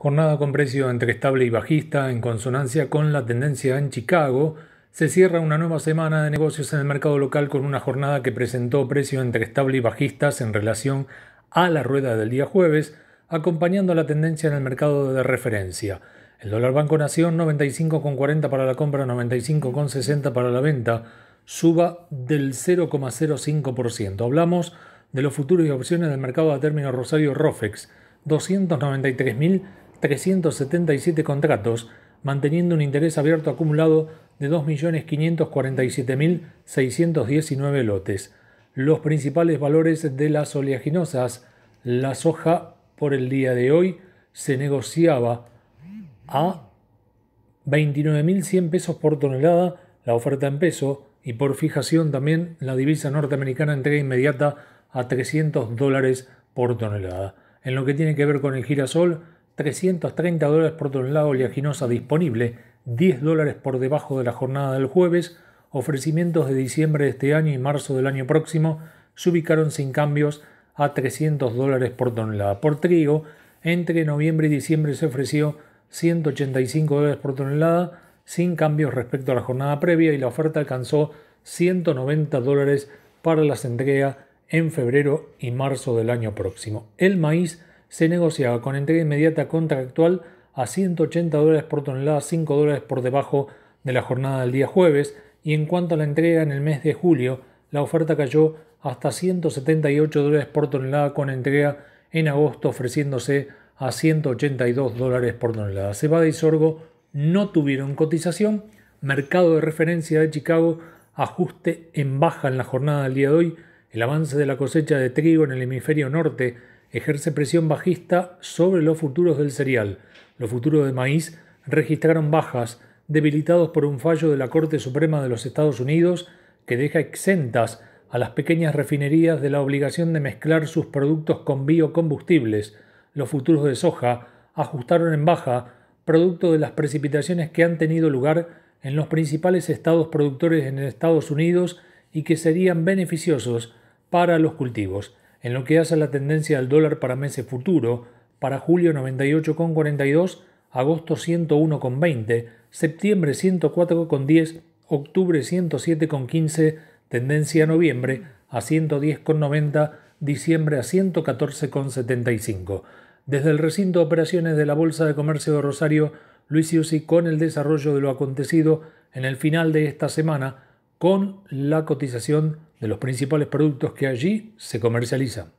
Jornada con precio entre estable y bajista, en consonancia con la tendencia en Chicago, se cierra una nueva semana de negocios en el mercado local con una jornada que presentó precio entre estable y bajistas en relación a la rueda del día jueves, acompañando la tendencia en el mercado de referencia. El dólar Banco Nación 95,40 para la compra, 95,60 para la venta, suba del 0,05%. Hablamos de los futuros y opciones del mercado a término Rosario Rofex, 293.000 377 contratos, manteniendo un interés abierto acumulado de 2.547.619 lotes. Los principales valores de las oleaginosas, la soja por el día de hoy se negociaba a 29.100 pesos por tonelada, la oferta en peso, y por fijación también la divisa norteamericana entrega inmediata a 300 dólares por tonelada. En lo que tiene que ver con el girasol, 330 dólares por tonelada oleaginosa disponible, 10 dólares por debajo de la jornada del jueves, ofrecimientos de diciembre de este año y marzo del año próximo se ubicaron sin cambios a 300 dólares por tonelada. Por trigo, entre noviembre y diciembre se ofreció 185 dólares por tonelada, sin cambios respecto a la jornada previa, y la oferta alcanzó 190 dólares para las entregas en febrero y marzo del año próximo. El maíz se negociaba con entrega inmediata contractual a 180 dólares por tonelada, 5 dólares por debajo de la jornada del día jueves, y en cuanto a la entrega en el mes de julio, la oferta cayó hasta 178 dólares por tonelada con entrega en agosto ofreciéndose a 182 dólares por tonelada. Cebada y sorgo no tuvieron cotización. Mercado de referencia de Chicago ajuste en baja en la jornada del día de hoy. El avance de la cosecha de trigo en el hemisferio norte ejerce presión bajista sobre los futuros del cereal. Los futuros de maíz registraron bajas, debilitados por un fallo de la Corte Suprema de los Estados Unidos que deja exentas a las pequeñas refinerías de la obligación de mezclar sus productos con biocombustibles. Los futuros de soja ajustaron en baja, producto de las precipitaciones que han tenido lugar en los principales estados productores en Estados Unidos y que serían beneficiosos para los cultivos. En lo que hace la tendencia al dólar para meses futuro, para julio 98,42, agosto 101,20, septiembre 104,10, octubre 107,15, tendencia a noviembre a 110,90, diciembre a 114,75. Desde el recinto de operaciones de la Bolsa de Comercio de Rosario, Luis Iusi con el desarrollo de lo acontecido en el final de esta semana con la cotización de los principales productos que allí se comercializan.